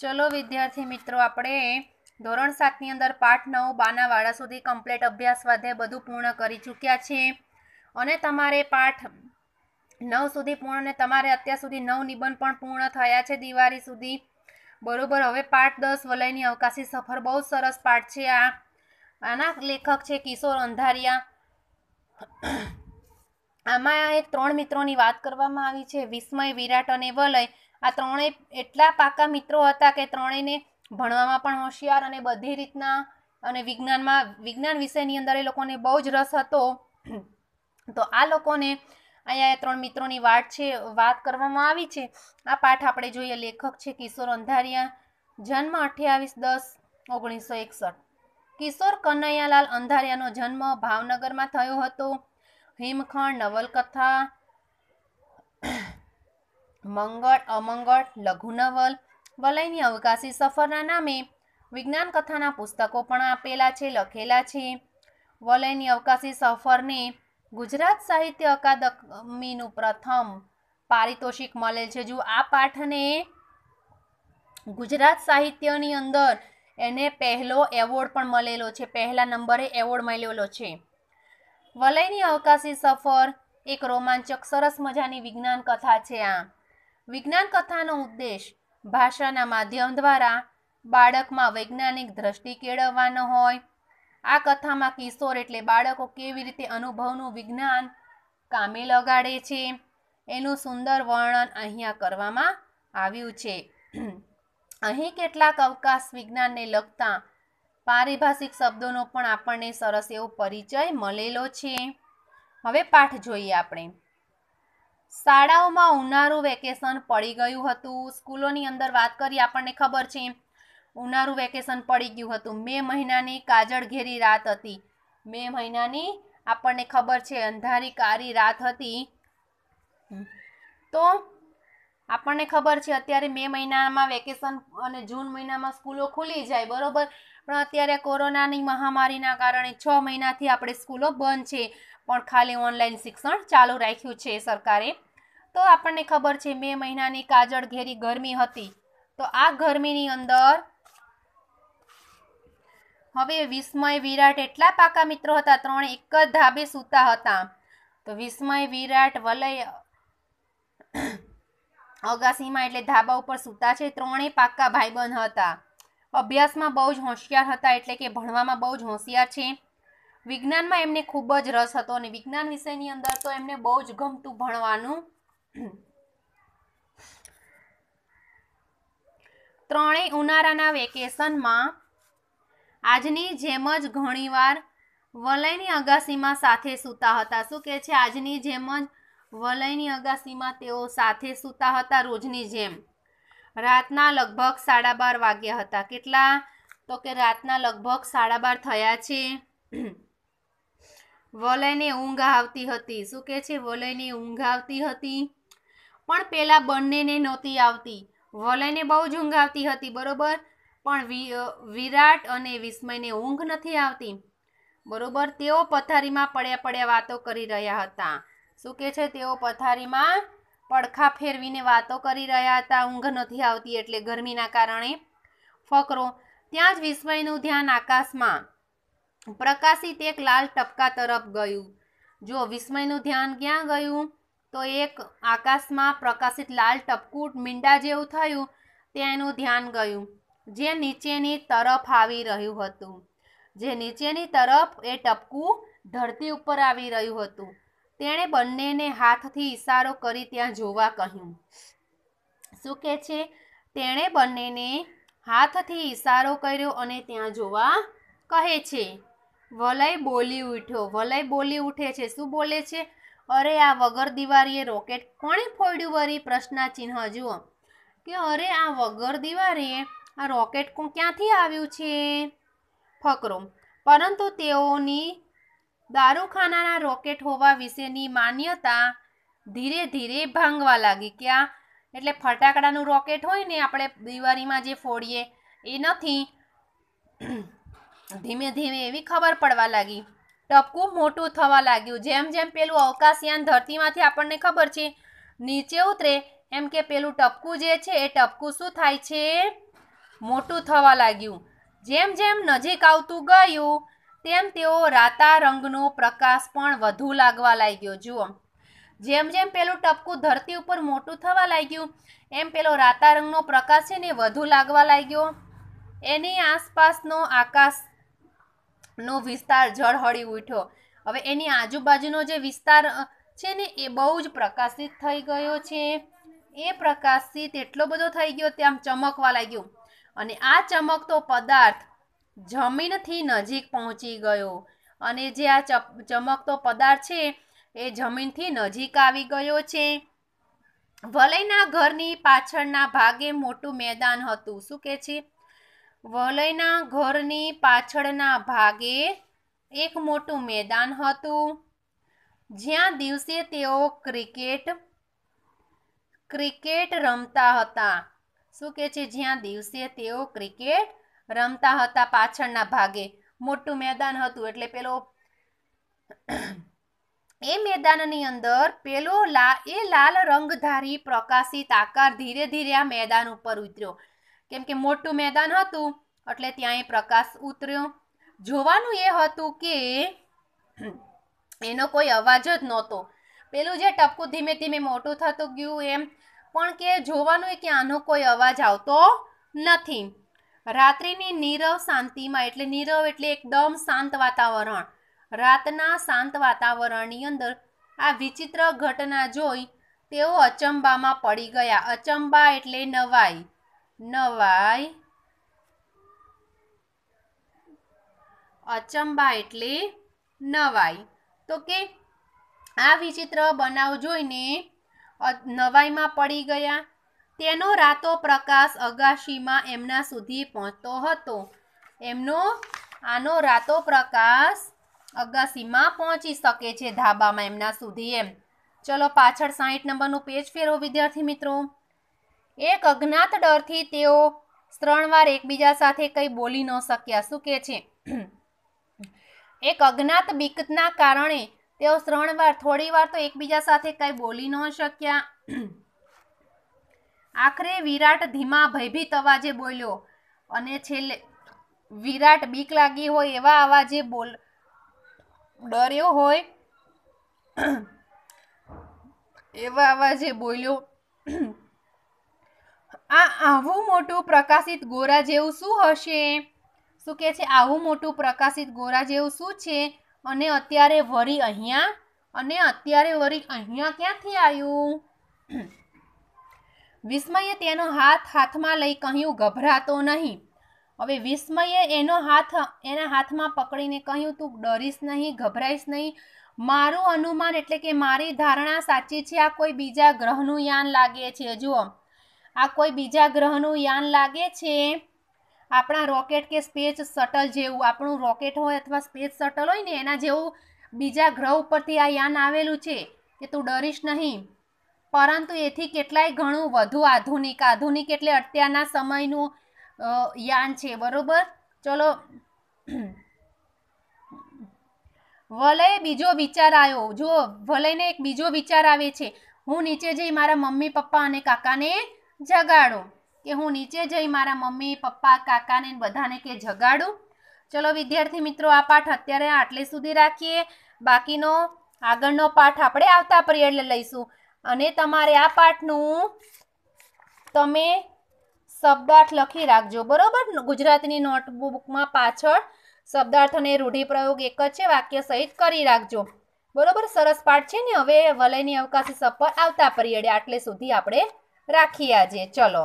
ચલો વિદ્યાર્થી મિત્રો આપણે ધોરણ સાતની અંદર પાઠ નવ બાના વાળા સુધી કમ્પ્લેટ અભ્યાસ સ્વાધ્યાય બધું પૂર્ણ કરી ચૂક્યા છે અને તમારે પાઠ નવ સુધી પૂર્ણ અને તમારે અત્યાર સુધી નવ નિબંધ પણ પૂર્ણ થયા છે દિવાળી સુધી બરોબર હવે પાઠ દસ વલયની અવકાશી સફર બહુ સરસ પાઠ છે આ આના લેખક છે કિશોર અંધારિયા આમાં એક ત્રણ મિત્રોની વાત કરવામાં આવી છે વિસ્મય વિરાટ અને વલય આ ત્રણેય એટલા પાકા મિત્રો હતા કે ત્રણેયને ભણવામાં પણ હોશિયાર અને બધી રીતના અને વિજ્ઞાનમાં વિજ્ઞાન વિષયની અંદર એ લોકોને બહુ જ રસ હતો તો આ લોકોને અહીંયા ત્રણ મિત્રોની વાત છે વાત કરવામાં આવી છે આ પાઠ આપણે જોઈએ લેખક છે કિશોર અંધારિયા જન્મ અઠ્યાવીસ દસ ઓગણીસો એકસઠ કિશોર કનૈયાલાલ અંધારિયાનો જન્મ ભાવનગરમાં થયો હતો હિમખંડ નવલકથા મંગળ અમંગળ લઘુનવલ વલયની અવકાશી સફરના નામે વિજ્ઞાન કથાના પુસ્તકો પણ આપેલા છે લખેલા છે વલયની અવકાશી સફરને ગુજરાત સાહિત્ય અકાદમીનું પ્રથમ પારિતોષિક મળેલ છે જો આ પાઠને ગુજરાત સાહિત્યની અંદર એને પહેલો એવોર્ડ પણ મળેલો છે પહેલા નંબરે એવોર્ડ મળેલો છે વલયની અવકાશી સફર એક રોમાંચક સરસ મજાની વિજ્ઞાન કથા છે આ વિજ્ઞાન કથાનો ઉદ્દેશ ભાષાના માધ્યમ દ્વારા બાળકમાં વૈજ્ઞાનિક દ્રષ્ટિ કેળવવાનો હોય આ કથામાં કિશોર એટલે બાળકો કેવી રીતે અનુભવનું વિજ્ઞાન કામે લગાડે છે એનું સુંદર વર્ણન અહીંયા કરવામાં આવ્યું છે અહીં કેટલાક અવકાશ વિજ્ઞાનને લગતા પારિભાષિક શબ્દોનો પણ આપણને સરસ એવો પરિચય મળેલો છે હવે પાઠ જોઈએ આપણે શાળાઓમાં ઉનાળું વેકેશન પડી ગયું હતું સ્કૂલોની અંદર વાત કરીએ આપણને ખબર છે ઉનાળું વેકેશન પડી ગયું હતું મે મહિનાની કાજળ ઘેરી રાત હતી મે મહિનાની આપણને ખબર છે અંધારી કારી રાત હતી તો આપણને ખબર છે અત્યારે મે મહિનામાં વેકેશન અને જૂન મહિનામાં સ્કૂલો ખુલી જાય બરાબર પણ અત્યારે કોરોનાની મહામારીના કારણે છ મહિનાથી આપણે સ્કૂલો બંધ છે પણ ખાલી ઓનલાઈન શિક્ષણ ચાલુ રાખ્યું છે સરકારે તો આપણને ખબર છે મે મહિનાની કાજળ ઘેરી ગરમી હતી તો આ ગરમીની અંદર હવે વિસ્મય વિરાટ એટલા પાકા મિત્રો હતા ત્રણ એક જ ધાબે સૂતા હતા તો વિસ્મય વિરાટ વલય અગાસીમાં એટલે ધાબા ઉપર સૂતા છે ત્રણેય પાક્કા ભાઈબંધ હતા અભ્યાસમાં બહુ જ હોશિયાર હતા એટલે કે ભણવામાં બહુ જ હોશિયાર છે વિજ્ઞાનમાં એમને ખૂબ જ રસ હતો અને વિજ્ઞાન વિષયની અંદર તો એમને બહુ જ ગમતું ભણવાનું ત્રણેય ઉનાળાના વેકેશનમાં આજની જેમ જ ઘણીવાર વલયની અગાસીમાં સાથે સૂતા હતા શું કહે છે આજની જેમ જ વલયની અગાસીમાં તેઓ સાથે સૂતા હતા રોજની જેમ રાતના લગભગ સાડા બાર વાગ્યા હતા કેટલા તો કે રાતના લગભગ સાડા બાર થયા છે વલયને ઊંઘ આવતી હતી શું કહે છે વલયને ઊંઘ આવતી હતી પણ પેલા બંનેને નહોતી આવતી વલયને બહુ જ ઊંઘ આવતી હતી બરોબર પણ વિરાટ અને વિસ્મયને ઊંઘ નથી આવતી બરોબર તેઓ પથારીમાં પડ્યા પડ્યા વાતો કરી રહ્યા હતા શું કે છે તેઓ પથારીમાં પડખા ફેરવીને વાતો કરી રહ્યા હતા ઊંઘ નથી આવતી એટલે ગરમીના કારણે ફકરો ત્યાં જ વિસ્મયનું ધ્યાન આકાશમાં પ્રકાશિત એક લાલ ટપકા તરફ ગયું જો વિસ્મયનું ધ્યાન ક્યાં ગયું તો એક આકાશમાં પ્રકાશિત લાલ ટપકું મીંડા જેવું થયું તેનું ધ્યાન ગયું જે નીચેની તરફ આવી રહ્યું હતું જે નીચેની તરફ એ ટપકું ધરતી ઉપર આવી રહ્યું હતું તેણે બંનેને હાથથી ઇશારો કરી ત્યાં જોવા કહ્યું શું કહે છે તેણે બંનેને હાથથી ઇશારો કર્યો અને ત્યાં જોવા કહે છે વલય બોલી ઉઠ્યો વલય બોલી ઉઠે છે શું બોલે છે અરે આ વગર દિવાળીએ રોકેટ કોણે ફોડ્યું વરી પ્રશ્ના ચિહ્ન જુઓ કે અરે આ વગર દિવાળીએ આ રોકેટ ક્યાંથી આવ્યું છે ફકરો પરંતુ તેઓની દારૂખાનાના રોકેટ હોવા વિશેની માન્યતા ધીરે ધીરે ભાંગવા લાગી ક્યાં એટલે ફટાકડાનું રોકેટ હોય ને આપણે દિવાળીમાં જે ફોડીએ એ નથી ધીમે ધીમે એવી ખબર પડવા લાગી ટપકું મોટું થવા લાગ્યું જેમ જેમ પેલું અવકાશયાન ધરતીમાંથી આપણને ખબર છે નીચે ઉતરે એમ કે પેલું ટપકું જે છે એ ટપકું શું થાય છે મોટું થવા લાગ્યું જેમ જેમ નજીક આવતું ગયું તેમ તેઓ રાતા રંગનો પ્રકાશ પણ વધુ લાગવા લાગ્યો જુઓ જેમ જેમ પેલું ટપકું ધરતી ઉપર મોટું થવા લાગ્યું એમ પેલો રાતા રંગનો પ્રકાશ છે ને વધુ લાગવા લાગ્યો એની આસપાસનો આકાશનો વિસ્તાર ઝળહળી ઉઠ્યો હવે એની આજુબાજુનો જે વિસ્તાર છે ને એ બહુ જ પ્રકાશિત થઈ ગયો છે એ પ્રકાશિત એટલો બધો થઈ ગયો તેમ ચમકવા લાગ્યો અને આ ચમકતો પદાર્થ જમીનથી નજીક પહોંચી ગયો અને જે આ ચમકતો પદાર્થ છે એ જમીનથી નજીક આવી ગયો છે વલયના ઘરની પાછળના ભાગે મોટું મેદાન હતું શું કે છે વલયના ઘરની પાછળના ભાગે એક મોટું મેદાન હતું જ્યાં દિવસે તેઓ ક્રિકેટ ક્રિકેટ રમતા હતા શું કે છે જ્યાં દિવસે તેઓ ક્રિકેટ રમતા હતા પાછળના ભાગે મોટું મેદાન હતું એટલે પેલો એ મેદાનની અંદર પેલો લા એ લાલ રંગધારી પ્રકાશિત આકાર ધીરે ધીરે આ મેદાન ઉપર ઉતર્યો કેમ કે મોટું મેદાન હતું એટલે ત્યાં એ પ્રકાશ ઉતર્યો જોવાનું એ હતું કે એનો કોઈ અવાજ જ નહોતો પેલું જે ટપકું ધીમે ધીમે મોટું થતું ગયું એમ પણ કે જોવાનું એ કે આનો કોઈ અવાજ આવતો નથી રાત્રિની નીરવ શાંતિમાં એટલે નીરવ એટલે એકદમ શાંત વાતાવરણ રાતના શાંત વાતાવરણની અંદર આ વિચિત્ર ઘટના જોઈ તેઓ અચંબામાં પડી ગયા અચંબા એટલે નવાઈ નવાઈ અચંબા એટલે નવાઈ તો કે આ વિચિત્ર બનાવ જોઈને નવાઈમાં પડી ગયા તેનો રાતો પ્રકાશ અગાશીમાં એમના સુધી પહોંચતો હતો એમનો આનો રાતો પ્રકાશ અગાશીમાં પહોંચી શકે છે ધાબામાં એમના સુધી એમ ચલો પાછળ સાહીઠ નંબરનું પેજ ફેરવો વિદ્યાર્થી મિત્રો એક અજ્ઞાત ડરથી તેઓ ત્રણવાર એકબીજા સાથે કંઈ બોલી ન શક્યા શું કહે છે એક અજ્ઞાત બીકના કારણે તેઓ ત્રણવાર થોડીવાર તો એકબીજા સાથે કંઈ બોલી ન શક્યા આખરે વિરાટ ધીમા ભયભીત અવાજે બોલ્યો અને છેલ્લે વિરાટ બીક લાગી હોય એવા અવાજે બોલ ડર્યો હોય એવા અવાજે બોલ્યો આ આવું મોટું પ્રકાશિત ગોરા જેવું શું હશે શું કહે છે આવું મોટું પ્રકાશિત ગોરા જેવું શું છે અને અત્યારે વરી અહીંયા અને અત્યારે વરી અહીંયા ક્યાંથી આવ્યું વિસ્મયે તેનો હાથ હાથમાં લઈ કહ્યું ગભરાતો નહીં હવે વિસ્મયે એનો હાથ એના હાથમાં પકડીને કહ્યું તું ડરીશ નહીં ગભરાઈશ નહીં મારું અનુમાન એટલે કે મારી ધારણા સાચી છે આ કોઈ બીજા ગ્રહનું યાન લાગે છે જુઓ આ કોઈ બીજા ગ્રહનું યાન લાગે છે આપણા રોકેટ કે સ્પેસ શટલ જેવું આપણું રોકેટ હોય અથવા સ્પેસ શટલ હોય ને એના જેવું બીજા ગ્રહ ઉપરથી આ યાન આવેલું છે કે તું ડરીશ નહીં પરંતુ એથી કેટલાય ઘણું વધુ આધુનિક આધુનિક એટલે અત્યારના સમયનું યાન છે બરોબર ચલો વલય બીજો વિચાર આવ્યો જો વલયને એક બીજો વિચાર આવે છે હું નીચે જઈ મારા મમ્મી પપ્પા અને કાકાને જગાડું કે હું નીચે જઈ મારા મમ્મી પપ્પા કાકાને બધાને કે જગાડું ચલો વિદ્યાર્થી મિત્રો આ પાઠ અત્યારે આટલે સુધી રાખીએ બાકીનો આગળનો પાઠ આપણે આવતા પીરિયડ લઈશું અને તમારે આ પાઠનું તમે શબ્દાર્થ લખી રાખજો બરાબર ગુજરાતીની નોટબુકમાં પાછળ શબ્દાર્થ અને રૂઢિપ્રયોગ એક જ છે વાક્ય સહિત કરી રાખજો બરાબર સરસ પાઠ છે ને હવે વલયની અવકાશી સપ આવતા પરિયડે આટલે સુધી આપણે રાખીએ આજે ચલો